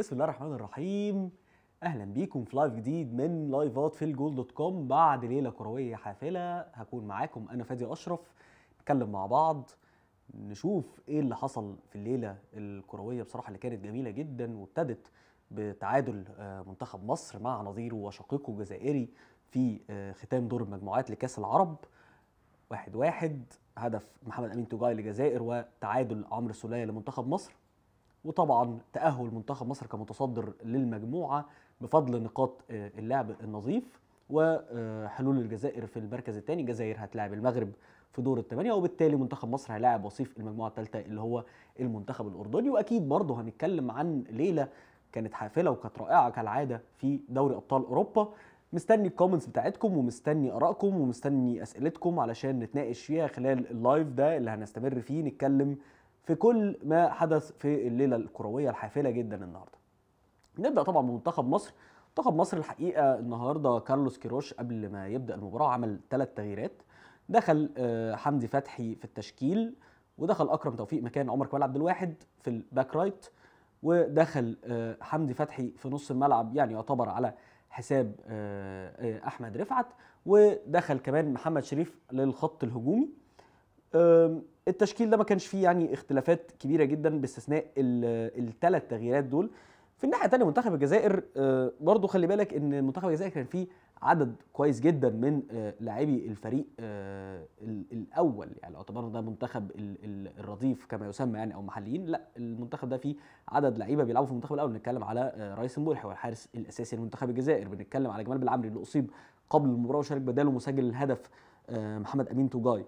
بسم الله الرحمن الرحيم اهلا بيكم في لايف جديد من لايفات في الجول دوت كوم بعد ليله كرويه حافله هكون معاكم انا فادي اشرف نتكلم مع بعض نشوف ايه اللي حصل في الليله الكرويه بصراحه اللي كانت جميله جدا وابتدت بتعادل آه، منتخب مصر مع نظيره وشقيقه الجزائري في آه، ختام دور المجموعات لكاس العرب واحد واحد هدف محمد امين توجاي للجزائر وتعادل عمرو السوليه لمنتخب مصر وطبعا تأهل منتخب مصر كمتصدر للمجموعة بفضل نقاط آه، اللعب النظيف وحلول الجزائر في المركز الثاني الجزائر هتلاعب المغرب في دور الثمانية وبالتالي منتخب مصر هيلاعب وصيف المجموعة الثالثة اللي هو المنتخب الأردني وأكيد برضه هنتكلم عن ليلة كانت حافلة وكانت رائعة كالعادة في دوري أبطال أوروبا مستني الكومنتس بتاعتكم ومستني ارائكم ومستني اسئلتكم علشان نتناقش فيها خلال اللايف ده اللي هنستمر فيه نتكلم في كل ما حدث في الليله الكرويه الحافله جدا النهارده. نبدا طبعا بمنتخب مصر، منتخب مصر الحقيقه النهارده كارلوس كيروش قبل ما يبدا المباراه عمل ثلاث تغييرات، دخل آه، حمدي فتحي في التشكيل ودخل اكرم توفيق مكان عمر كمال عبد الواحد في الباك رايت ودخل آه، حمدي فتحي في نص الملعب يعني يعتبر على حساب آه، احمد رفعت ودخل كمان محمد شريف للخط الهجومي التشكيل ده ما كانش فيه يعني اختلافات كبيره جدا باستثناء الثلاث تغييرات دول في الناحيه الثانيه منتخب الجزائر آه، برضو خلي بالك ان منتخب الجزائر كان فيه عدد كويس جدا من آه، لاعبي الفريق آه، الاول يعني اعتبرنا ده منتخب الرديف كما يسمى يعني او محليين لا المنتخب ده فيه عدد لعيبه بيلعبوا في المنتخب الاول بنتكلم على رئيس مرحي هو الحارس الاساسي لمنتخب الجزائر بنتكلم على جمال بالعمري اللي اصيب قبل المباراه وشارك بداله مسجل الهدف محمد امين توجاي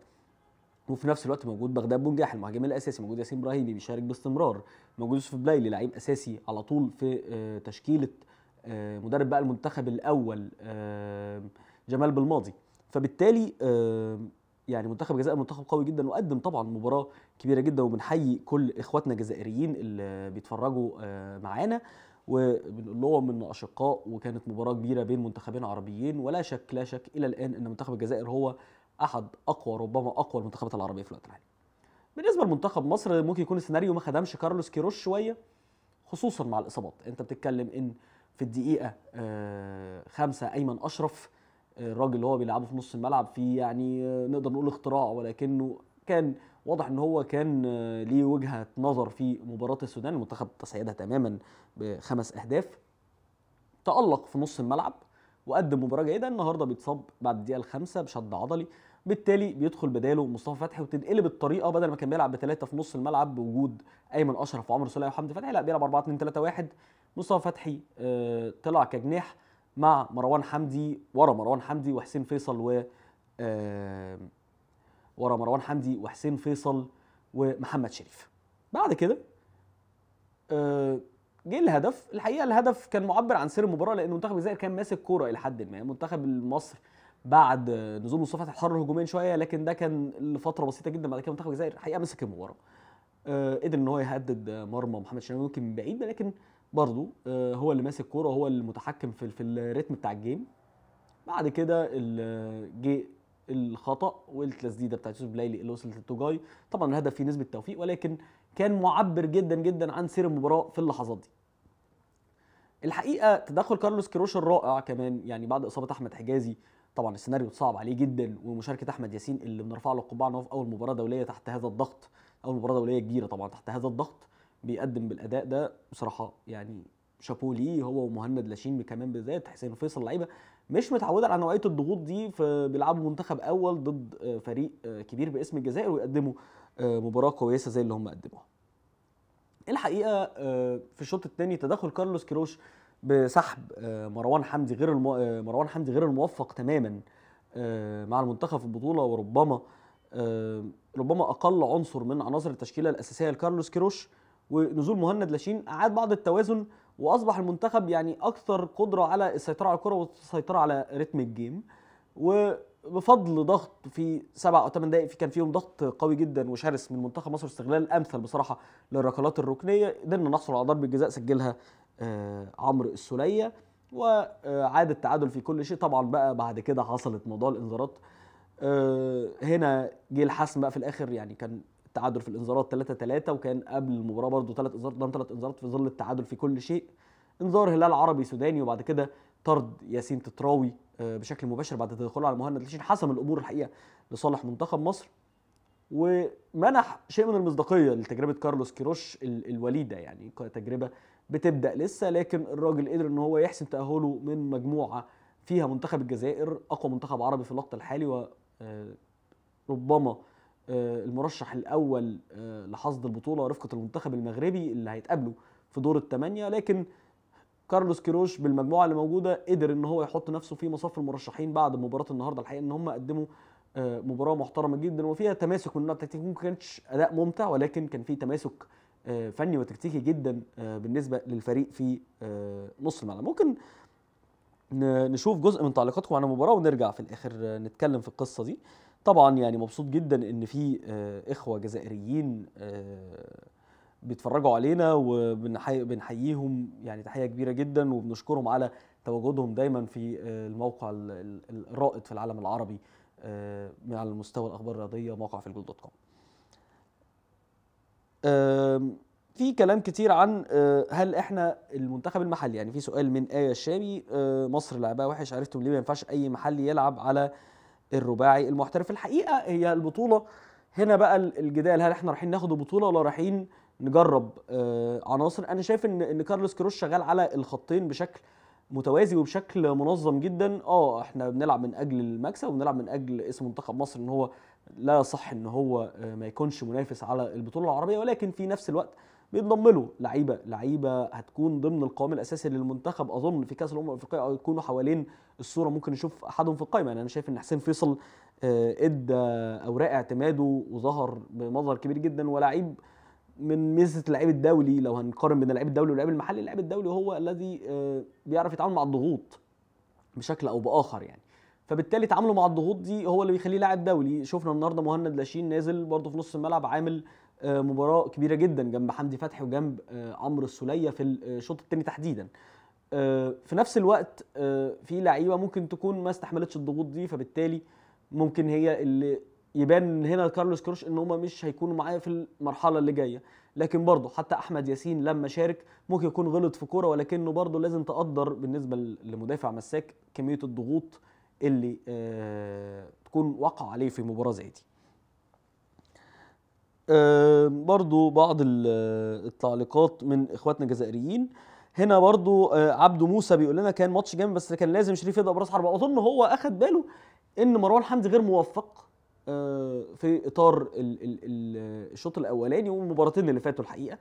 وفي نفس الوقت موجود بغداد بنجاح المهاجم الاساسي موجود ياسين ابراهيمي بيشارك باستمرار موجود يوسف بلايلي لعيب اساسي على طول في آه، تشكيله آه، مدرب بقى المنتخب الاول آه، جمال بالماضي فبالتالي يعني منتخب الجزائر منتخب قوي جدا وقدم طبعا مباراه كبيره جدا وبنحيي كل اخواتنا الجزائريين اللي بيتفرجوا معانا وبنقول لهم ان اشقاء وكانت مباراه كبيره بين منتخبين عربيين ولا شك لا شك الى الان ان منتخب الجزائر هو احد اقوى ربما اقوى المنتخبات العربيه في الوقت الحالي بالنسبه لمنتخب مصر ممكن يكون السيناريو ما خدمش كارلوس كيروش شويه خصوصا مع الاصابات انت بتتكلم ان في الدقيقه آه، خمسة ايمن اشرف آه، الراجل اللي هو بيلعبه في نص الملعب في يعني آه، نقدر نقول اختراع ولكنه كان واضح ان هو كان ليه وجهه نظر في مباراه السودان المنتخب تصعيدها تماما بخمس اهداف تالق في نص الملعب وقدم مباراه جيده النهارده بيتصاب بعد الدقيقه الخامسه بشد عضلي بالتالي بيدخل بداله مصطفى فتحي وتنقلب الطريقه بدل ما كان بيلعب بثلاثه في نص الملعب بوجود ايمن اشرف وعمر سوليه وحمدي فتحي لا بيلعب 4 2 3 1 مصطفى فتحي آه طلع كجناح مع مروان حمدي ورا مروان حمدي وحسين فيصل و آه ورا مروان حمدي وحسين فيصل ومحمد شريف بعد كده آه جه الهدف الحقيقه الهدف كان معبر عن سر المباراه لان منتخب الجزائر كان ماسك كوره الى حد ما منتخب مصر بعد نزول مصطفى تحرر هجوميا شويه لكن ده كان لفتره بسيطه جدا بعد كده منتخب الجزائر الحقيقه مسك المباراه آه قدر ان هو يهدد مرمى محمد شناوي ممكن من بعيد لكن برضه آه هو اللي ماسك كوره هو اللي متحكم في, في الريتم بتاع الجيم بعد كده جه الخطا والتسديده بتاعت يوسف بلايلي اللي وصلت للتوجاي طبعا الهدف فيه نسبه توفيق ولكن كان معبر جدا جدا عن سير المباراه في اللحظات دي الحقيقه تدخل كارلوس كيروش الرائع كمان يعني بعد اصابه احمد حجازي طبعا السيناريو صعب عليه جدا ومشاركه احمد ياسين اللي بنرفع له القبعه ان هو في اول مباراه دوليه تحت هذا الضغط اول مباراه دوليه كبيره طبعا تحت هذا الضغط بيقدم بالاداء ده بصراحه يعني شابو ليه هو ومهند لاشين كمان بالذات حسين فيصل لعيبه مش متعوده على نوعيه الضغوط دي فبيلعبوا منتخب اول ضد فريق كبير باسم الجزائر ويقدموا آه، مباراه كويسه زي اللي هم قدموها الحقيقه آه، في الشوط الثاني تدخل كارلوس كيروش بسحب آه، مروان حمدي غير المو... مروان حمدي غير الموفق تماما مع المنتخب في البطوله وربما ربما اقل عنصر من عناصر التشكيله الاساسيه لكارلوس كيروش ونزول مهند لاشين اعاد بعض التوازن واصبح المنتخب يعني اكثر قدره على السيطره على الكره والسيطره على رتم الجيم و بفضل ضغط في سبع او ثمان دقائق في كان فيهم ضغط قوي جدا وشرس من منتخب مصر استغلال امثل بصراحه للركلات الركنيه قدرنا نحصل على ضربه جزاء سجلها آه، عمرو السوليه وعاد التعادل في كل شيء طبعا بقى بعد كده حصلت موضوع الانذارات آه، هنا جه الحسم بقى في الاخر يعني كان التعادل في الانذارات 3 3 وكان قبل المباراه برضه ثلاث انذارات قدام ثلاث انذارات في ظل التعادل في كل شيء انذار هلال عربي سوداني وبعد كده طرد ياسين تتراوي آه، بشكل مباشر بعد تدخله على مهند لشين حسم الامور الحقيقه لصالح منتخب مصر ومنح شيء من المصداقيه لتجربه كارلوس كيروش الوليده يعني تجربه بتبدا لسه لكن الراجل قدر ان هو يحسم تاهله من مجموعه فيها منتخب الجزائر اقوى منتخب عربي في الوقت الحالي وربما آه، آه، المرشح الاول لحصد البطوله رفقه المنتخب المغربي اللي هيتقابله في دور الثمانيه لكن كارلوس كيروش بالمجموعه اللي موجوده قدر ان هو يحط نفسه في مصاف المرشحين بعد مباراه النهارده الحقيقه ان هم قدموا آه، مباراه محترمه جدا وفيها تماسك من النوع التكتيكي ممكن كانتش اداء ممتع ولكن كان في تماسك آه، فني وتكتيكي جدا آه، بالنسبه للفريق في نص الملعب ممكن نشوف جزء من تعليقاتكم عن المباراه ونرجع في الاخر نتكلم في القصه دي طبعا يعني مبسوط جدا ان في اخوه جزائريين بيتفرجوا علينا وبنحييهم يعني تحيه كبيره جدا وبنشكرهم على تواجدهم دايما في آه، الموقع الرائد في العالم العربي آه، على مستوى الاخبار الرياضيه موقع في الجول دوت كوم. في كلام كتير عن آه، هل احنا المنتخب المحلي يعني في سؤال من ايه الشامي مصر لعبها وحش عرفتم ليه ما ينفعش اي محلي يلعب على الرباعي المحترف الحقيقه هي البطوله هنا بقى الجدال هل احنا رايحين ناخد البطوله ولا رايحين نجرب آه، عناصر انا شايف ان ان كارلوس كروش شغال على الخطين بشكل متوازي وبشكل منظم جدا اه احنا بنلعب من اجل المكسب وبنلعب من اجل اسم منتخب مصر ان هو لا يصح ان هو آه، ما يكونش منافس على البطوله العربيه ولكن في نفس الوقت بينضم له لعيبه لعيبه هتكون ضمن القوام الاساسي للمنتخب اظن في كاس الامم الافريقيه او يكونوا حوالين الصوره ممكن نشوف احدهم في القائمه يعني انا شايف ان حسين فيصل آه، ادى اوراق اعتماده وظهر بمظهر كبير جدا ولاعيب من ميزه اللعيب الدولي لو هنقارن بين اللعيب الدولي واللعيب المحلي اللعيب الدولي هو الذي آه، بيعرف يتعامل مع الضغوط بشكل او باخر يعني فبالتالي تعامله مع الضغوط دي هو اللي بيخليه لاعب دولي شفنا النهارده مهند لاشين نازل برده في نص الملعب عامل آه، مباراه كبيره جدا جنب حمدي فتحي وجنب آه، عمرو السوليه في الشوط الثاني تحديدا في نفس الوقت في لعيبه ممكن تكون ما استحملتش الضغوط دي فبالتالي ممكن هي اللي يبان هنا كارلوس كروش ان هم مش هيكونوا معايا في المرحله اللي جايه لكن برضه حتى احمد ياسين لما شارك ممكن يكون غلط في كوره ولكنه برضه لازم تقدر بالنسبه لمدافع مساك كميه الضغوط اللي آه تكون وقع عليه في مباراه زي دي آه برضو بعض آه، التعليقات من اخواتنا الجزائريين هنا برضو آه عبده موسى بيقول لنا كان ماتش جامد بس كان لازم شريف يبدا براس حربه اظن هو اخد باله ان مروان حمدي غير موفق آه، في اطار الشوط الاولاني والمباراتين اللي فاتوا الحقيقه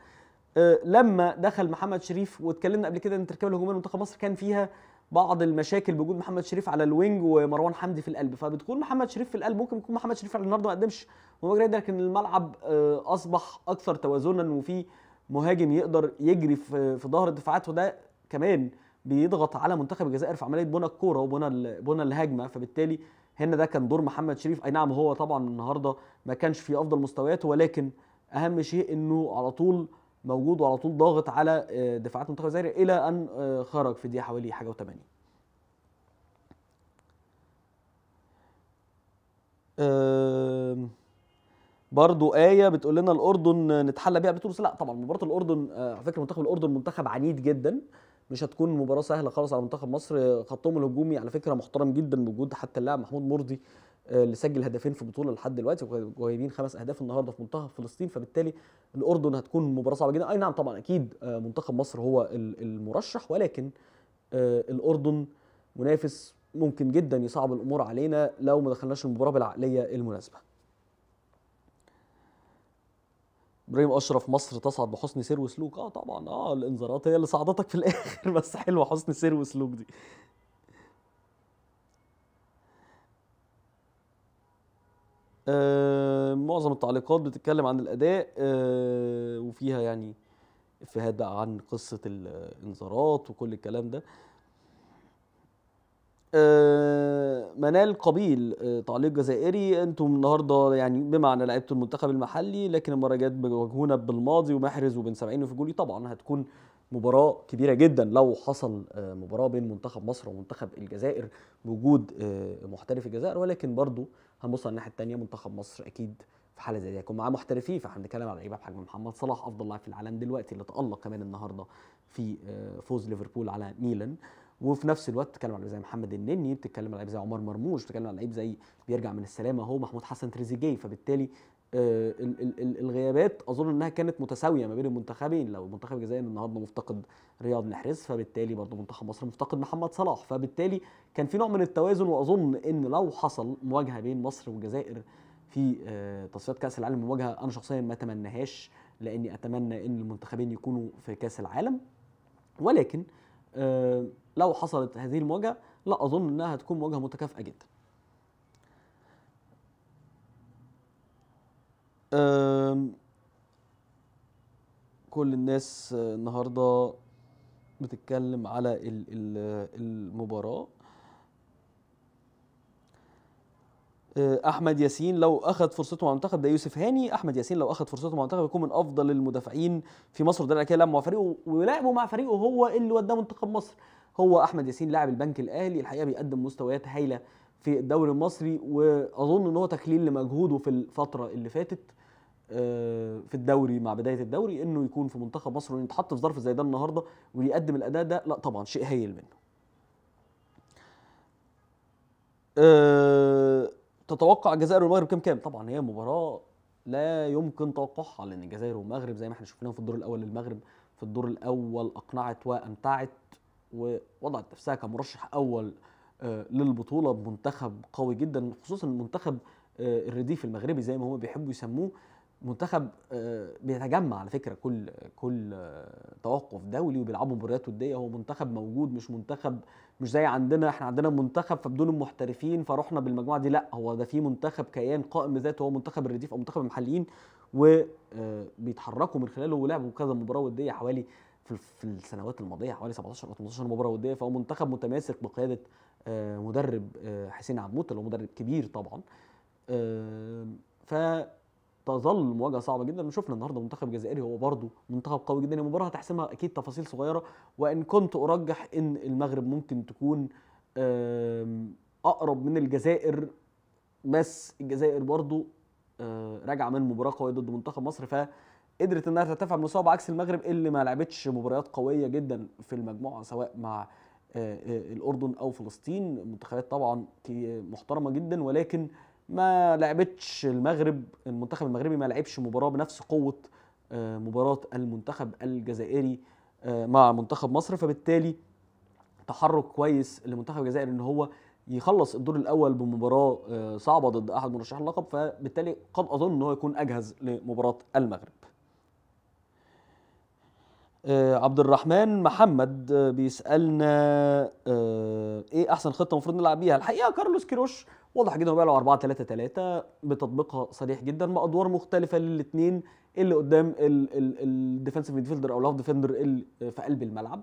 آه، لما دخل محمد شريف واتكلمنا قبل كده ان التركيبه الهجوميه لمنتخب مصر كان فيها بعض المشاكل بوجود محمد شريف على الوينج ومروان حمدي في القلب فبتكون محمد شريف في القلب ممكن يكون محمد شريف النهارده ما قدمش مباراه لكن الملعب آه، اصبح اكثر توازنا وفي مهاجم يقدر يجري في في ظهر الدفاعات وده كمان بيضغط على منتخب الجزائر في عمليه بنى الكوره وبنى بنى الهجمه فبالتالي هنا ده كان دور محمد شريف اي نعم هو طبعا النهارده ما كانش في افضل مستوياته ولكن اهم شيء انه على طول موجود وعلى طول ضاغط على آه، دفاعات منتخب الجزائر الى ان آه، خرج في دقيقه حوالي حاجه و80 آه، برضو آية بتقول لنا الأردن نتحلى بيها بتونس لا طبعا مباراة الأردن على فكرة منتخب الأردن منتخب عنيد جدا مش هتكون مباراه سهله خالص على منتخب مصر خطهم الهجومي على فكره محترم جدا بوجود حتى اللاعب محمود مرضي آه، اللي سجل هدفين في البطوله لحد دلوقتي وجايبين خمس اهداف النهارده في منتخب فلسطين فبالتالي الاردن هتكون مباراه صعبه جدا اي نعم طبعا اكيد آه، منتخب مصر هو المرشح ولكن آه، الاردن منافس ممكن جدا يصعب الامور علينا لو ما دخلناش المباراه بالعقليه المناسبه ابراهيم اشرف مصر تصعد بحسن سير وسلوك اه طبعا اه الانذارات هي اللي صعدتك في الاخر بس حلوه حسن سير وسلوك دي آه معظم التعليقات بتتكلم عن الاداء آه وفيها يعني افيهات بقى عن قصه الانذارات وكل الكلام ده آه، منال قبيل آه، تعليق جزائري انتم النهارده يعني بمعنى لعبتوا المنتخب المحلي لكن المره الجايه بتواجهونا بالماضي ومحرز وبن سبعين جولي طبعا هتكون مباراة كبيرة جدا لو حصل آه، مباراة بين منتخب مصر ومنتخب الجزائر بوجود محترف الجزائر ولكن برضو هنبص على الناحية التانية منتخب مصر أكيد في حاله زي دي هيكون معاه محترفين فاحنا بنتكلم على لعيبه بحجم محمد صلاح افضل لاعب في العالم دلوقتي اللي تالق كمان النهارده في فوز ليفربول على ميلان وفي نفس الوقت بتتكلم على زي محمد النني بتتكلم على لعيب زي عمر مرموش بتتكلم على لعيب زي بيرجع من السلامه اهو محمود حسن تريزيجيه فبالتالي آه، الغيابات اظن انها كانت متساويه ما بين المنتخبين لو منتخب الجزائر النهارده مفتقد رياض محرز فبالتالي برضه منتخب مصر مفتقد محمد صلاح فبالتالي كان في نوع من التوازن واظن ان لو حصل مواجهه بين مصر والجزائر في آه، تصفيات كاس العالم مواجهه انا شخصيا ما اتمناهاش لاني اتمنى ان المنتخبين يكونوا في كاس العالم ولكن آه، لو حصلت هذه المواجهه لا اظن انها هتكون مواجهه متكافئه جدا كل الناس النهارده بتتكلم على المباراه آه، احمد ياسين لو اخذ فرصته مع المنتخب ده يوسف هاني احمد ياسين لو اخذ فرصته مع المنتخب يكون من افضل المدافعين في مصر ده كده مع فريقه ولعبه مع فريقه هو اللي وداه منتخب مصر هو احمد ياسين لاعب البنك الاهلي الحقيقه بيقدم مستويات هايله في الدوري المصري واظن ان هو تكليل لمجهوده في الفتره اللي فاتت آه، في الدوري مع بدايه الدوري انه يكون في منتخب مصر ويتحط في ظرف زي ده النهارده ويقدم الاداء ده لا طبعا شيء هايل منه. آه، تتوقع الجزائر والمغرب كام كام؟ طبعا هي مباراه لا يمكن توقعها لان الجزائر والمغرب زي ما احنا شفناهم في الدور الاول للمغرب في الدور الاول اقنعت وامتعت ووضعت نفسها كمرشح اول آه، للبطوله بمنتخب قوي جدا خصوصا المنتخب آه، الرديف المغربي زي ما هم بيحبوا يسموه منتخب آه، بيتجمع على فكره كل كل توقف دولي وبيلعبوا مباريات وديه هو منتخب موجود مش منتخب مش زي عندنا احنا عندنا منتخب فبدون المحترفين فرحنا بالمجموعه دي لا هو ده في منتخب كيان قائم بذاته هو منتخب الرديف او منتخب المحليين وبيتحركوا آه، من خلاله ولعبوا كذا مباراه وديه حوالي في السنوات الماضيه حوالي 17 او 18 مباراه وديه فهو منتخب متماسك بقياده آه، مدرب آه، حسين عبد اللي هو مدرب كبير طبعا ف تظل مواجهه صعبه جدا وشفنا النهارده منتخب جزائري هو برضه منتخب قوي جدا المباراه هتحسمها اكيد تفاصيل صغيره وان كنت ارجح ان المغرب ممكن تكون اقرب من الجزائر بس الجزائر برضه آه، راجعه من مباراه قويه ضد منتخب مصر ف قدرت انها ترتفع المصابة عكس المغرب اللي ما لعبتش مباريات قويه جدا في المجموعه سواء مع آه، آه، الاردن او فلسطين منتخبات طبعا محترمه جدا ولكن ما لعبتش المغرب المنتخب المغربي ما لعبش مباراه بنفس قوه آه، مباراه المنتخب الجزائري آه، مع منتخب مصر فبالتالي تحرك كويس لمنتخب الجزائر ان هو يخلص الدور الاول بمباراه آه، صعبه ضد احد مرشحي اللقب فبالتالي قد اظن ان هو يكون اجهز لمباراه المغرب آه، عبد الرحمن محمد آه، بيسالنا آه، ايه احسن خطه المفروض نلعب بيها الحقيقه كارلوس كيروش واضح جدا هو بيلعب 4 3 3 بتطبيقها صريح جدا بادوار مختلفه للاثنين اللي قدام الديفنسيف ميدفيلدر او الهاف ديفندر اللي في قلب الملعب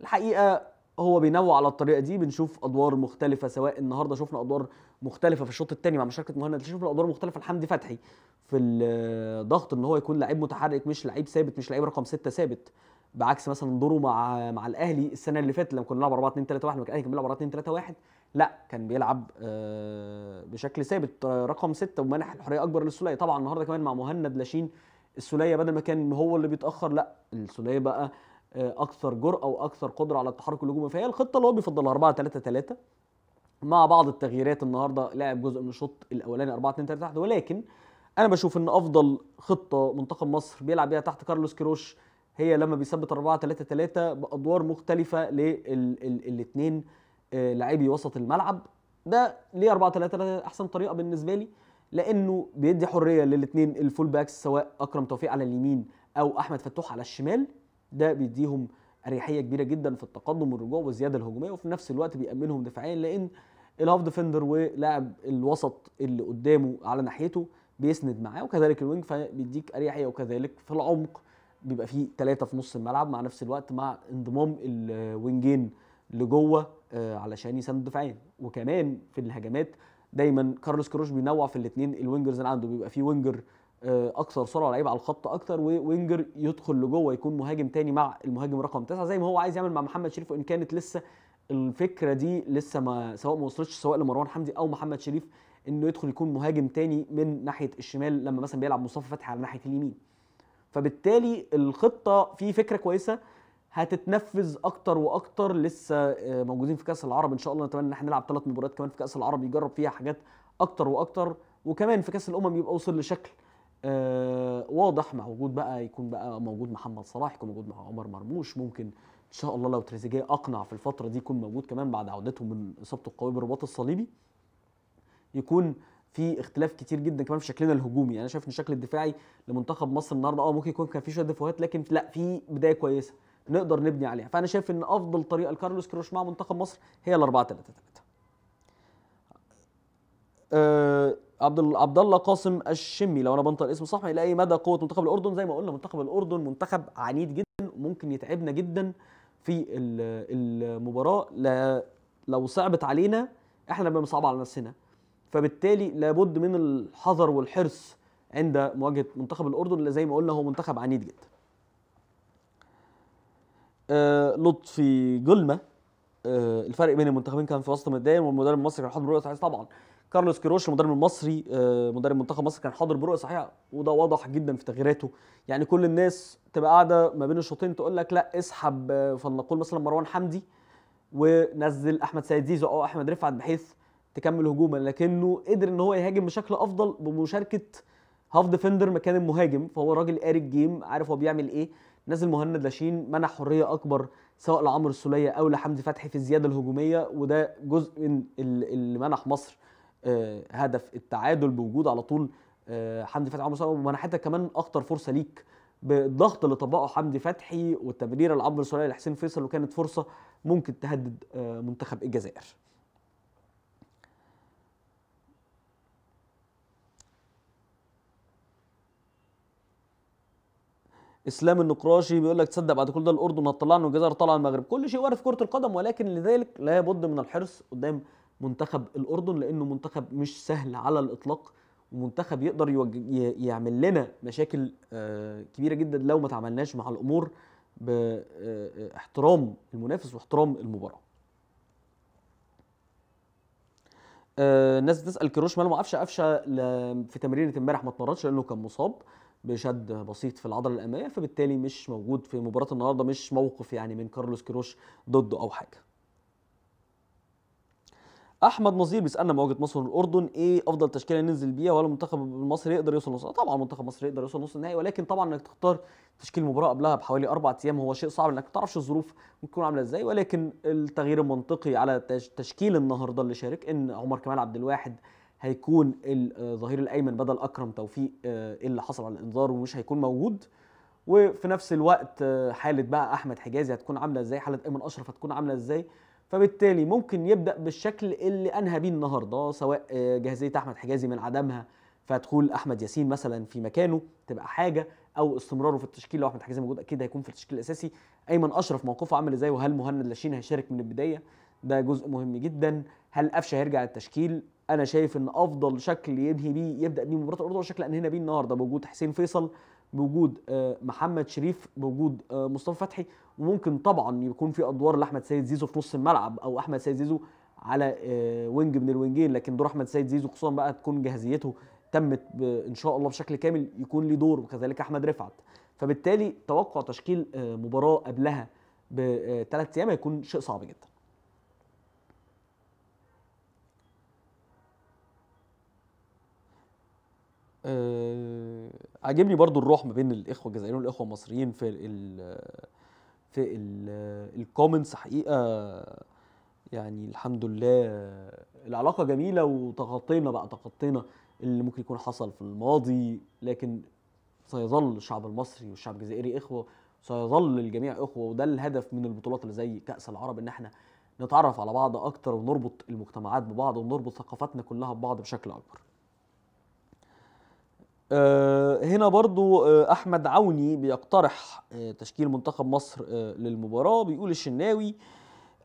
الحقيقه هو بينوع على الطريقه دي بنشوف ادوار مختلفه سواء النهارده شفنا ادوار مختلفه في الشوط الثاني مع مشاركه مهند شفنا ادوار مختلفه لحمدي فتحي في الضغط آه، ان هو يكون لعيب متحرك مش لعيب ثابت مش لعيب رقم ستة ثابت بعكس مثلا دوره مع آه، مع الاهلي السنه اللي فاتت لما كنا بنلعب 4 2 3 1 ما الاهلي كان بيلعب 4 2 3 1 لا كان بيلعب آه، بشكل ثابت رقم ستة ومنح الحريه اكبر للسوليه طبعا النهارده كمان مع مهند لاشين السوليه بدل ما كان هو اللي بيتاخر لا السوليه بقى آه، اكثر جرأه واكثر قدره على التحرك الهجومي فهي الخطه اللي هو بيفضلها 4 3 3 مع بعض التغييرات النهارده لعب جزء من الشوط الاولاني 4 2 3 1 ولكن انا بشوف ان افضل خطه منتخب مصر بيلعب بيها تحت كارلوس كيروش هي لما بيثبت 4 3 3 بادوار مختلفه للاثنين آه، لاعبي وسط الملعب ده ليه 4 3 3 احسن طريقه بالنسبه لي لانه بيدي حريه للاثنين الفول باكس سواء اكرم توفيق على اليمين او احمد فتوح على الشمال ده بيديهم اريحيه كبيره جدا في التقدم والرجوع والزياده الهجوميه وفي نفس الوقت بيامنهم دفاعيا لان الهاف ديفندر ولاعب الوسط اللي قدامه على ناحيته بيسند معاه وكذلك الوينج فبيديك اريحيه وكذلك في العمق بيبقى فيه ثلاثه في نص الملعب مع نفس الوقت مع انضمام الوينجين لجوه آه، علشان يساندوا دفاعيا وكمان في الهجمات دايما كارلوس كروش بينوع في الاثنين الوينجرز اللي عنده بيبقى فيه وينجر آه، اكثر سرعه لعيب على الخط اكثر ووينجر يدخل لجوه يكون مهاجم تاني مع المهاجم رقم تسعه زي ما هو عايز يعمل مع محمد شريف وان كانت لسه الفكره دي لسه ما سواء ما وصلتش سواء لمروان حمدي او محمد شريف انه يدخل يكون مهاجم تاني من ناحيه الشمال لما مثلا بيلعب مصطفى فتحي على ناحيه اليمين فبالتالي الخطه في فكره كويسه هتتنفذ اكتر واكتر لسه آه، موجودين في كاس العرب ان شاء الله نتمنى ان احنا نلعب ثلاث مباريات كمان في كاس العرب يجرب فيها حاجات اكتر واكتر وكمان في كاس الامم يبقى وصل لشكل آه، واضح مع وجود بقى يكون بقى موجود محمد صلاح يكون موجود مع عمر مرموش ممكن ان شاء الله لو تريزيجيه اقنع في الفتره دي يكون موجود كمان بعد عودته من اصابته القويه بالرباط الصليبي يكون في اختلاف كتير جدا كمان في شكلنا الهجومي انا شايف ان الشكل الدفاعي لمنتخب مصر النهارده اه ممكن يكون كان في شويه دفوهات لكن لا في بدايه كويسه نقدر نبني عليها فانا شايف ان افضل طريقه لكارلوس كروش مع منتخب مصر هي ال 4 3 3 عبد عبد الله قاسم الشمي لو انا بنطق الاسم صح الى اي مدى قوه منتخب الاردن زي ما قلنا منتخب الاردن منتخب عنيد جدا وممكن يتعبنا جدا في المباراه لا لو صعبت علينا احنا صعب على نفسنا فبالتالي لابد من الحذر والحرص عند مواجهه منتخب الاردن اللي زي ما قلنا هو منتخب عنيد جدا آه لطفي جلمه آه الفرق بين المنتخبين كان في وسط مدين والمدرب المصري كان حاضر رؤيه طبعا كارلوس كيروش المدرب المصري آه، مدرب منتخب مصر كان حاضر برؤيه صحيحه وده واضح جدا في تغييراته يعني كل الناس تبقى قاعده ما بين الشوطين تقول لك لا اسحب آه، فلنقول مثلا مروان حمدي ونزل احمد سيد زيزو او احمد رفعت بحيث تكمل هجوما لكنه قدر ان هو يهاجم بشكل افضل بمشاركه هاف ديفندر مكان المهاجم فهو راجل قاري الجيم عارف هو بيعمل ايه نزل مهند لاشين منح حريه اكبر سواء لعمرو السوليه او لحمدي فتحي في الزياده الهجوميه وده جزء من اللي منح مصر آه، هدف التعادل بوجود على طول آه، حمدي فتحي عمرو سوليه ومنحتك كمان اخطر فرصه ليك بالضغط اللي طبقه حمدي فتحي والتمريره لعمرو سوليه لحسين فيصل وكانت فرصه ممكن تهدد آه، منتخب الجزائر. اسلام النقراشي بيقول لك تصدق بعد كل ده الاردن هتطلعنا والجزائر طالعه المغرب كل شيء وارد في كره القدم ولكن لذلك لا بد من الحرص قدام منتخب الاردن لانه منتخب مش سهل على الاطلاق ومنتخب يقدر يعمل لنا مشاكل آه، كبيره جدا لو ما تعاملناش مع الامور باحترام آه، آه، المنافس واحترام المباراه الناس بتسال كيروش ماله ما قفشه قفشه في تمرينه امبارح ما اتمرنش لانه كان مصاب بشد بسيط في العضله الاماميه فبالتالي مش موجود في مباراه النهارده مش موقف يعني من كارلوس كيروش ضده او حاجه احمد نظير بيسالنا من وجهه مصر والاردن ايه افضل تشكيله ننزل بيها ولا المنتخب المصري يقدر يوصل نص طبعا المنتخب المصري يقدر يوصل نص النهائي ولكن طبعا انك تختار تشكيل مباراه قبلها بحوالي اربع ايام هو شيء صعب انك ما تعرفش الظروف بتكون عامله ازاي ولكن التغيير المنطقي على تشكيل النهارده اللي شارك ان عمر كمال عبد الواحد هيكون الظهير الايمن بدل اكرم توفيق آه، اللي حصل على الانذار ومش هيكون موجود وفي نفس الوقت آه، حاله بقى احمد حجازي هتكون عامله ازاي حاله ايمن اشرف هتكون عامله ازاي فبالتالي ممكن يبدا بالشكل اللي انهى بيه النهارده سواء آه، جاهزيه احمد حجازي من عدمها فدخول احمد ياسين مثلا في مكانه تبقى حاجه او استمراره في التشكيل لو احمد حجازي موجود اكيد هيكون في التشكيل الاساسي ايمن اشرف موقفه عامل ازاي وهل مهند لاشين هيشارك من البدايه ده جزء مهم جدا هل قفشه هيرجع التشكيل انا شايف ان افضل شكل ينهي بيه يبدا بيه مباراه الاردن هو اللي انهينا بيه النهارده بوجود حسين فيصل بوجود آه، محمد شريف بوجود آه، مصطفى فتحي وممكن طبعا يكون في ادوار لاحمد سيد زيزو في نص الملعب او احمد سيد زيزو على آه، وينج من الوينجين لكن دور احمد سيد زيزو خصوصا بقى تكون جاهزيته تمت ان شاء الله بشكل كامل يكون ليه دور وكذلك احمد رفعت فبالتالي توقع تشكيل مباراه قبلها بثلاث ايام هيكون شيء صعب جدا أه عاجبني برضو الروح ما بين الاخوه الجزائريين والاخوه المصريين في الـ في الكومنتس حقيقه يعني الحمد لله العلاقه جميله وتخطينا بقى تخطينا اللي ممكن يكون حصل في الماضي لكن سيظل الشعب المصري والشعب الجزائري اخوه سيظل الجميع اخوه وده الهدف من البطولات اللي زي كاس العرب ان احنا نتعرف على بعض اكتر ونربط المجتمعات ببعض ونربط ثقافاتنا كلها ببعض بشكل اكبر آه، هنا برضو آه، احمد عوني بيقترح آه، تشكيل منتخب مصر للمباراه بيقول الشناوي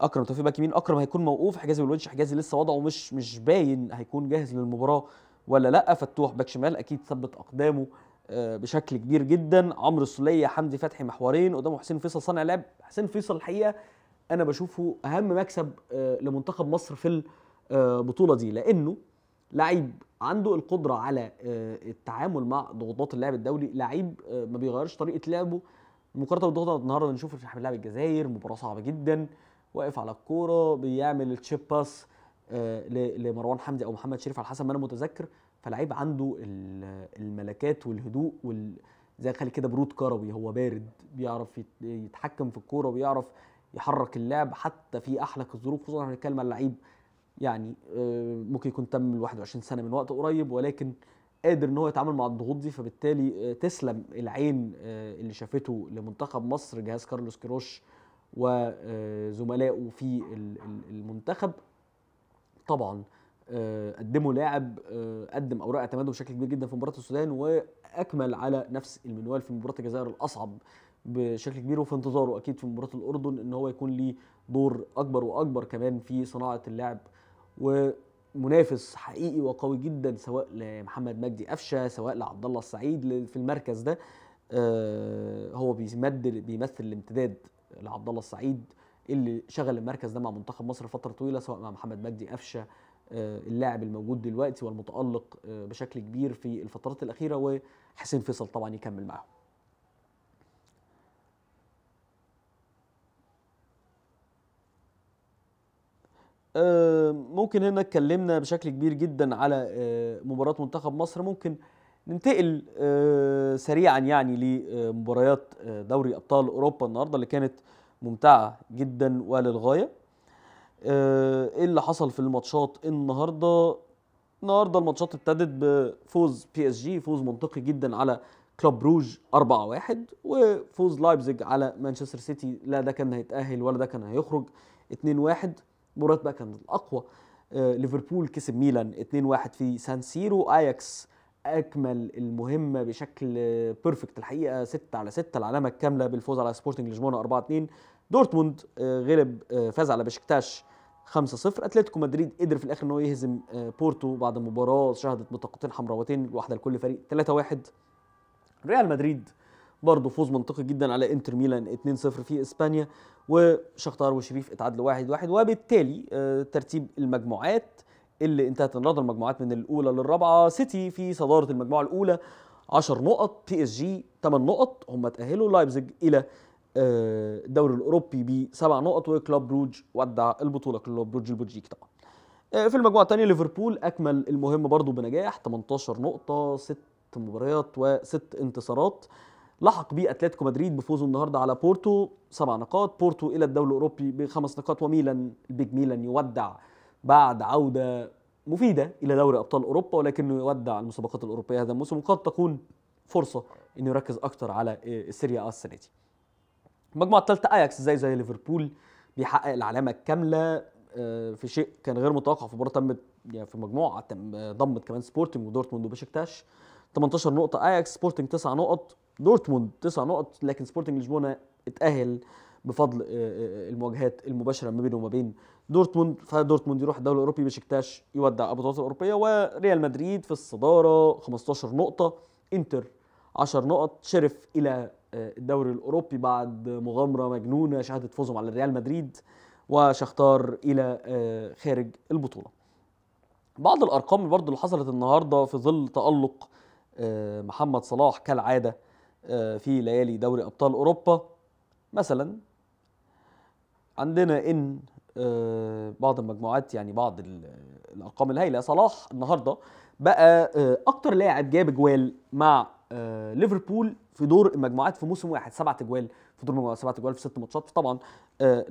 اكرم توفيق باك يمين اكرم هيكون موقوف حجازي بالونش حجازي لسه وضعه مش مش باين هيكون جاهز للمباراه ولا لا فتوح باك شمال اكيد ثبت اقدامه بشكل كبير جدا عمرو السلية حمدي فتحي محورين قدامه حسين فيصل صانع لعب حسين فيصل الحقيقه انا بشوفه اهم مكسب لمنتخب مصر في البطوله دي لانه لعيب عنده القدره على آه، التعامل مع ضغوطات اللعب الدولي لعيب آه، ما بيغيرش طريقه لعبه مقارنه بالضغط النهارده بنشوف في لعب الجزائر مباراه صعبه جدا واقف على الكوره بيعمل تشيب باس آه، لمروان حمدي او محمد شريف على حسب ما انا متذكر فلعيب عنده الملكات والهدوء وال زي خلي كده برود كروي هو بارد بيعرف يتحكم في الكوره وبيعرف يحرك اللعب حتى في احلك الظروف خصوصا احنا بنتكلم على لعيب يعني آه، ممكن يكون تم ال 21 سنه من وقت قريب ولكن قادر ان هو يتعامل مع الضغوط دي فبالتالي آه، تسلم العين آه، اللي شافته لمنتخب مصر جهاز كارلوس كيروش وزملائه في المنتخب طبعا قدموا لاعب قدم اوراق اعتماده بشكل كبير جدا في مباراه السودان واكمل على نفس المنوال في مباراه الجزائر الاصعب بشكل كبير وفي انتظاره اكيد في مباراه الاردن ان هو يكون ليه دور اكبر واكبر كمان في صناعه اللاعب ومنافس حقيقي وقوي جدا سواء لمحمد مجدي قفشه سواء لعبد الله السعيد في المركز ده آه، هو بيمثل بيمثل الامتداد لعبد الله السعيد اللي شغل المركز ده مع منتخب مصر فتره طويله سواء مع محمد مجدي قفشه آه، اللاعب الموجود دلوقتي والمتالق آه، بشكل كبير في الفترات الاخيره وحسين فيصل طبعا يكمل معاهم آه، ممكن هنا اتكلمنا بشكل كبير جدا على آه، مباراة منتخب مصر ممكن ننتقل آه، سريعا يعني لمباريات دوري ابطال اوروبا النهارده اللي كانت ممتعه جدا وللغايه ايه اللي حصل في الماتشات النهارده النهارده الماتشات ابتدت بفوز بي اس جي فوز منطقي جدا على كلوب روج 4-1 وفوز لايبزيج على مانشستر سيتي لا ده كان هيتاهل ولا ده كان هيخرج 2-1 مباراه بقى كانت الاقوى آه، ليفربول كسب ميلان 2-1 في سان سيرو اياكس اكمل المهمه بشكل بيرفكت الحقيقه 6 على 6 العلامه الكامله بالفوز على سبورتنج لشبونه 4-2 دورتموند آه، غلب آه، فاز على بشكتاش 5-0 اتلتيكو مدريد قدر في الاخر ان هو يهزم بورتو بعد مباراه شهدت بطاقتين حمراوتين واحده لكل فريق 3-1 ريال مدريد برضه فوز منطقي جدا على انتر ميلان 2-0 في اسبانيا وشختار وشريف اتعادلوا 1-1 وبالتالي آه، ترتيب المجموعات اللي انتهت النهارده المجموعات من الاولى للرابعه سيتي في صداره المجموعه الاولى 10 نقط بي اس جي 8 نقط هم تاهلوا لايبزيج الى آه، الدوري الاوروبي بسبع نقط وكلوب بروج ودع البطوله كلوب بروج البلجيكي طبعا آه، في المجموعه الثانيه ليفربول اكمل المهمه برضه بنجاح 18 نقطه ست مباريات وست انتصارات لحق بيه اتلتيكو مدريد بفوزه النهارده على بورتو سبع نقاط بورتو الى الدوري الاوروبي بخمس نقاط وميلان البيج ميلان يودع بعد عوده مفيده الى دوري ابطال اوروبا ولكنه يودع المسابقات الاوروبيه هذا الموسم وقد تكون فرصه انه يركز اكثر على آه، السيريا اه السنه دي المجموعه الثالثه اياكس زي زي ليفربول بيحقق العلامه الكامله آه، في شيء كان غير متوقع في مباراه تمت يعني في مجموعه آه، ضمت كمان سبورتنج ودورتموند وبشكتاش 18 نقطه اياكس سبورتنج 9 نقط دورتموند تسع نقط لكن سبورتنج لشبونه اتأهل بفضل آه، آه، آه، المواجهات المباشره ما بينه وما بين دورتموند فدورتموند يروح الدوري الاوروبي بشكتاش يودع البطولات الاوروبيه وريال مدريد في الصداره 15 نقطه انتر 10 نقط شرف الى الدوري الاوروبي بعد مغامره مجنونه شهدت فوزهم على ريال مدريد وشختار الى خارج البطوله بعض الارقام برضو اللي حصلت النهارده في ظل تالق محمد صلاح كالعاده آه، في ليالي دوري ابطال اوروبا مثلا عندنا ان آه، بعض المجموعات يعني بعض الارقام الهائله صلاح النهارده بقى آه، اكتر لاعب جاب جوال مع ليفربول في دور المجموعات في موسم واحد سبعة اجوال في دور المجموعات سبعة اجوال في ست ماتشات فطبعا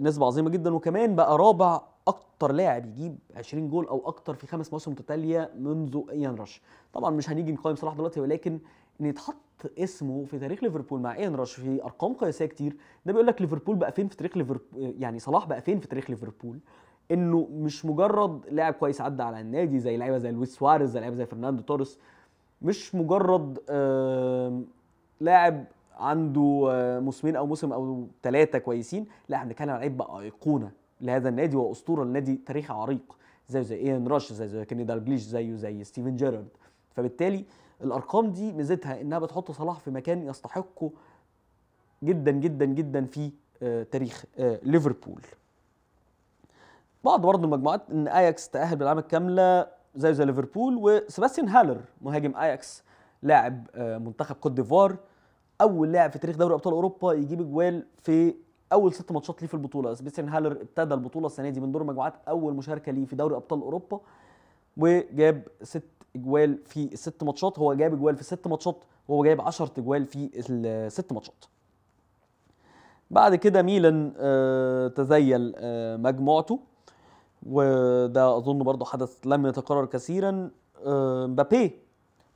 نسبه عظيمه جدا وكمان بقى رابع اكتر لاعب يجيب 20 جول او اكتر في خمس مواسم متتاليه منذ ايان رش طبعا مش هنيجي نقيم صلاح دلوقتي ولكن ان يتحط اسمه في تاريخ ليفربول مع ايان راش في ارقام قياسيه كتير ده بيقول لك ليفربول بقى فين في تاريخ ليفربول يعني صلاح بقى فين في تاريخ ليفربول انه مش مجرد لاعب كويس عدى على النادي زي لعيبه زي لويس سواريز زي لعيبه زي فرناندو توريس مش مجرد لاعب عنده موسمين او موسم او ثلاثه كويسين لا احنا بنتكلم عن لعيب بقى ايقونه لهذا النادي واسطوره النادي تاريخ عريق زيه زي ايان راش زي زي كيني دالجليش زيه زي ستيفن جيرارد فبالتالي الارقام دي ميزتها انها بتحط صلاح في مكان يستحقه جدا جدا جدا في آه، تاريخ آه، ليفربول بعض برضه المجموعات ان اياكس تاهل بالعام الكامله زي زي ليفربول وسباستيان هالر مهاجم اياكس لاعب آه، منتخب كوت ديفوار اول لاعب في تاريخ دوري ابطال اوروبا يجيب اجوال في اول ست ماتشات ليه في البطوله سباستيان هالر ابتدى البطوله السنه دي من دور مجموعات اول مشاركه ليه في دوري ابطال اوروبا وجاب ست اجوال في الست ماتشات هو جاب اجوال في ست ماتشات وهو جايب 10 اجوال في الست ماتشات بعد كده ميلان آه، تزيل آه، مجموعته وده اظن برضو حدث لم يتكرر كثيرا آه، مبابي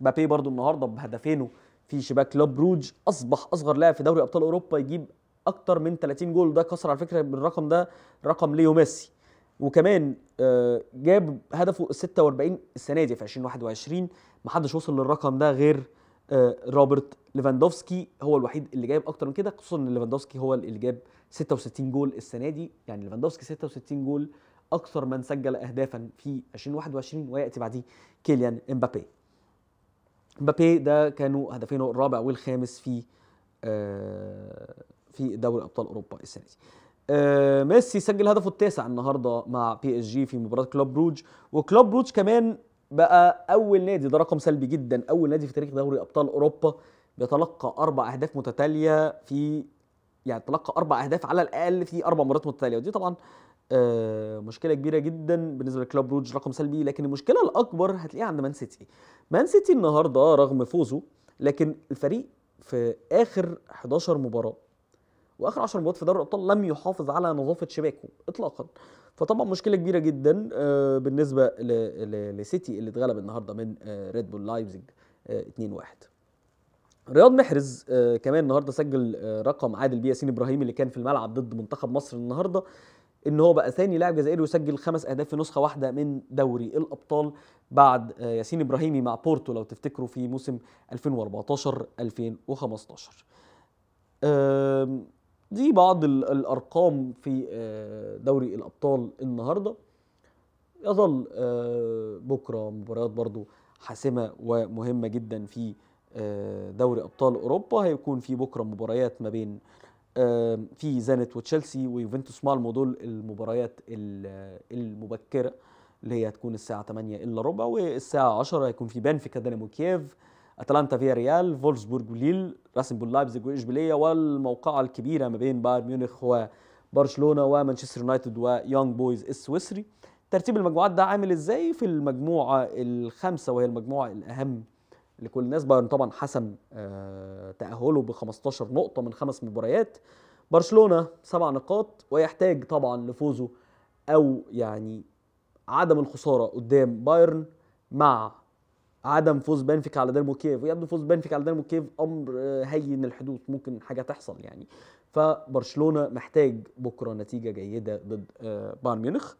مبابي برضو النهارده بهدفينه في شباك لوب بروج اصبح اصغر لاعب في دوري ابطال اوروبا يجيب اكتر من 30 جول ده كسر على فكره بالرقم ده رقم ليو ميسي وكمان آه، جاب هدفه 46 السنه دي في 2021 ما حدش وصل للرقم ده غير آه، روبرت ليفاندوفسكي هو الوحيد اللي جايب اكتر من كده خصوصا ان ليفاندوفسكي هو اللي جاب 66 جول السنه دي يعني ليفاندوفسكي 66 جول اكثر من سجل اهدافا في 2021 وياتي بعديه كيليان امبابي امبابي ده كانوا هدفينه الرابع والخامس في آه، في دوري ابطال اوروبا السنه دي آه، ميسي سجل هدفه التاسع النهارده مع بي اس جي في مباراه كلوب بروج وكلوب بروج كمان بقى اول نادي ده رقم سلبي جدا اول نادي في تاريخ دوري ابطال اوروبا بيتلقى اربع اهداف متتاليه في يعني تلقى اربع اهداف على الاقل في اربع مرات متتاليه ودي طبعا آه، مشكله كبيره جدا بالنسبه لكلوب روج رقم سلبي لكن المشكله الاكبر هتلاقيها عند مان سيتي مان سيتي النهارده رغم فوزه لكن الفريق في اخر 11 مباراه واخر 10 مباريات في دوري الابطال لم يحافظ على نظافه شباكه اطلاقا فطبعا مشكله كبيره جدا آه، بالنسبه لسيتي اللي اتغلب النهارده من ريد بول لايبزيج 2 1 رياض محرز آه، كمان النهارده سجل آه، رقم عادل بيه ياسين ابراهيم اللي كان في الملعب ضد منتخب مصر النهارده ان هو بقى ثاني لاعب جزائري يسجل خمس اهداف في نسخه واحده من دوري الابطال بعد ياسين ابراهيمي مع بورتو لو تفتكروا في موسم 2014 2015 دي بعض الارقام في آه، دوري الابطال النهارده يظل آه، بكره مباريات برضو حاسمه ومهمه جدا في آه، دوري ابطال اوروبا هيكون في بكره مباريات ما بين في زانت وتشيلسي ويوفنتوس مالمو دول المباريات المبكره اللي هي هتكون الساعه 8 الا ربع والساعه 10 هيكون في بنفيكا دينامو كييف اتلانتا فيا ريال فولفسبورغ وليل راسن بول لايبزيج واشبيليه والموقعه الكبيره ما بين بايرن ميونخ وبرشلونه ومانشستر يونايتد ويونج بويز السويسري ترتيب المجموعات ده عامل ازاي في المجموعه الخامسه وهي المجموعه الاهم لكل الناس بايرن طبعا حسم آه، تاهله ب 15 نقطه من خمس مباريات برشلونه سبع نقاط ويحتاج طبعا لفوزه او يعني عدم الخساره قدام بايرن مع عدم فوز بنفيكا على دينامو كييف ويبدو فوز بنفيكا على دينامو كييف امر آه، هين الحدوث ممكن حاجه تحصل يعني فبرشلونه محتاج بكره نتيجه جيده ضد آه، بايرن ميونخ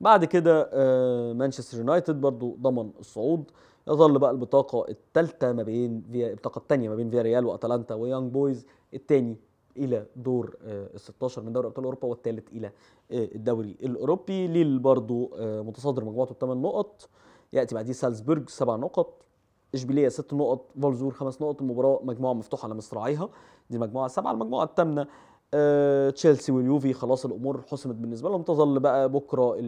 بعد كده آه، مانشستر يونايتد برضو ضمن الصعود يظل بقى البطاقة الثالثة ما بين فيا البطاقة الثانية ما بين فيا ريال واتلانتا ويانج بويز الثاني إلى دور ال 16 من دوري أبطال أوروبا والثالث إلى الدوري الأوروبي ليل برضو متصدر مجموعته بثمان نقط ياتي بعديه سالزبورج سبع نقط اشبيليه ست نقط فولزور خمس نقط المباراه مجموعه مفتوحه على مصراعيها دي المجموعه السابعه المجموعه الثامنه آه، تشيلسي واليوفي خلاص الامور حسمت بالنسبه لهم تظل بقى بكره الـ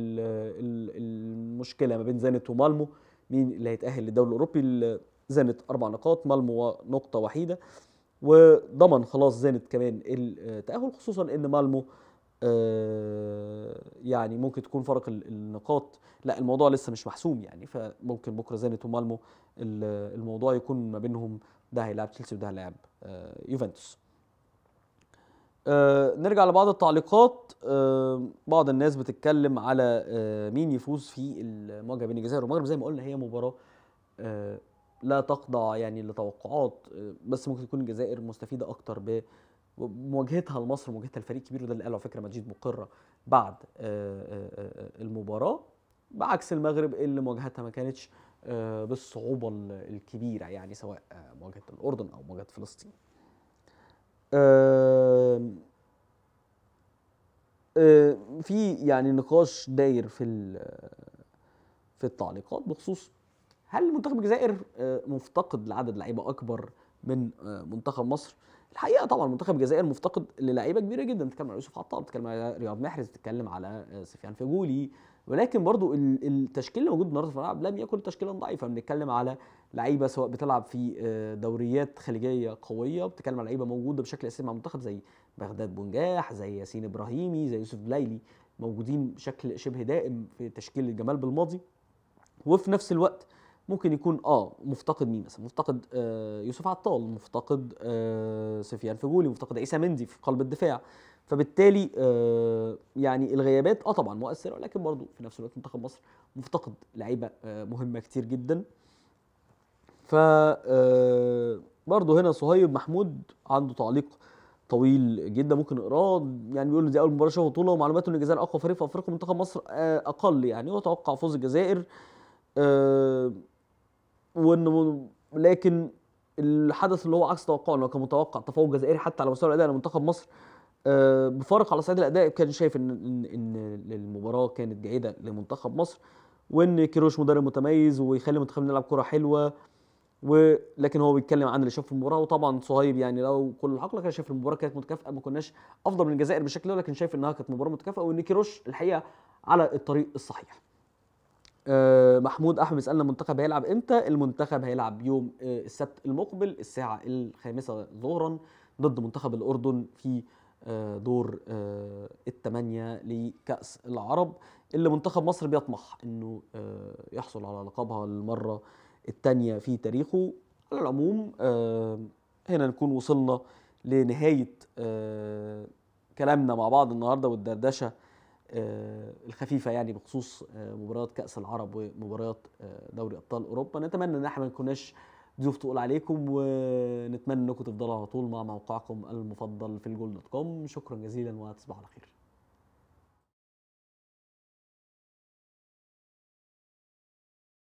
الـ المشكله ما بين زانت ومالمو مين اللي هيتاهل للدوري الاوروبي زانت اربع نقاط مالمو نقطه وحيده وضمن خلاص زانت كمان التاهل آه، خصوصا ان مالمو آه آه، يعني ممكن تكون فرق النقاط لا الموضوع لسه مش محسوم يعني فممكن بكره زينت ومالمو الموضوع يكون ما بينهم ده هيلاعب تشيلسي وده هيلاعب آه، يوفنتوس آه، نرجع لبعض التعليقات بعض الناس بتتكلم على مين يفوز في المواجهه بين الجزائر والمغرب زي ما قلنا هي مباراه لا تخضع يعني لتوقعات بس ممكن تكون الجزائر مستفيده اكتر ب مواجهتها لمصر مواجهتها الفريق كبير وده اللي قاله على فكره مجيد مقره بعد آه، آه، آه، المباراه بعكس المغرب اللي مواجهتها ما كانتش بالصعوبه الكبيره يعني سواء مواجهه الاردن او مواجهه فلسطين. في يعني نقاش داير في في التعليقات بخصوص هل منتخب الجزائر مفتقد لعدد لعيبه اكبر من منتخب مصر؟ الحقيقه طبعا منتخب الجزائر مفتقد للعيبه كبيره جدا بتتكلم على يوسف عطار بتتكلم على رياض محرز بتتكلم على آه، سفيان فيجولي ولكن برضو التشكيل اللي موجود النهارده في الملعب لم يكن تشكيلا ضعيفا بنتكلم على لعيبه سواء بتلعب في آه، دوريات خليجيه قويه بتتكلم على لعيبه موجوده بشكل اساسي مع المنتخب زي بغداد بنجاح زي ياسين ابراهيمي زي يوسف بليلي موجودين بشكل شبه دائم في تشكيل الجمال بالماضي وفي نفس الوقت ممكن يكون اه مفتقد مين مثلا مفتقد آه يوسف عطال مفتقد آه سفيان فجولي مفتقد عيسى مندي في قلب الدفاع فبالتالي آه يعني الغيابات اه طبعا مؤثره ولكن برضه في نفس الوقت منتخب مصر مفتقد لعيبه آه مهمه كتير جدا ف آه، برضه هنا صهيب محمود عنده تعليق طويل جدا ممكن نقراه يعني بيقول دي اول مباراه شافها بطوله ومعلوماته ان الجزائر اقوى فريق في افريقيا منتخب مصر آه، اقل يعني وتوقع فوز الجزائر آه، وانه لكن الحدث اللي هو عكس توقعه انه كان متوقع تفوق جزائري حتى على مستوى الاداء لمنتخب مصر آه، بفارق على صعيد الاداء كان شايف ان ان المباراه كانت جيده لمنتخب مصر وان كيروش مدرب متميز ويخلي منتخبنا يلعب كره حلوه ولكن هو بيتكلم عن اللي شاف في المباراه وطبعا صهيب يعني لو كل الحق كان شايف المباراه كانت متكافئه ما كناش افضل من الجزائر بشكل لكن شايف انها كانت مباراه متكافئه وان كيروش الحقيقه على الطريق الصحيح آه، محمود احمد سالنا المنتخب هيلعب امتى المنتخب هيلعب يوم آه، السبت المقبل الساعه الخامسة ظهرا ضد منتخب الاردن في آه، دور الثمانية لكأس العرب اللي منتخب مصر بيطمح انه يحصل على لقبها للمرة الثانية في تاريخه على العموم هنا نكون وصلنا لنهاية كلامنا مع بعض النهاردة والدردشة آه، الخفيفه يعني بخصوص آه، مباريات كاس العرب ومباريات آه، دوري ابطال اوروبا نتمنى ان احنا ما نكوناش ضيوف تقول عليكم ونتمنى انكم تفضلوا على طول مع موقعكم المفضل في الجول دوت كوم شكرا جزيلا وتصبحوا على خير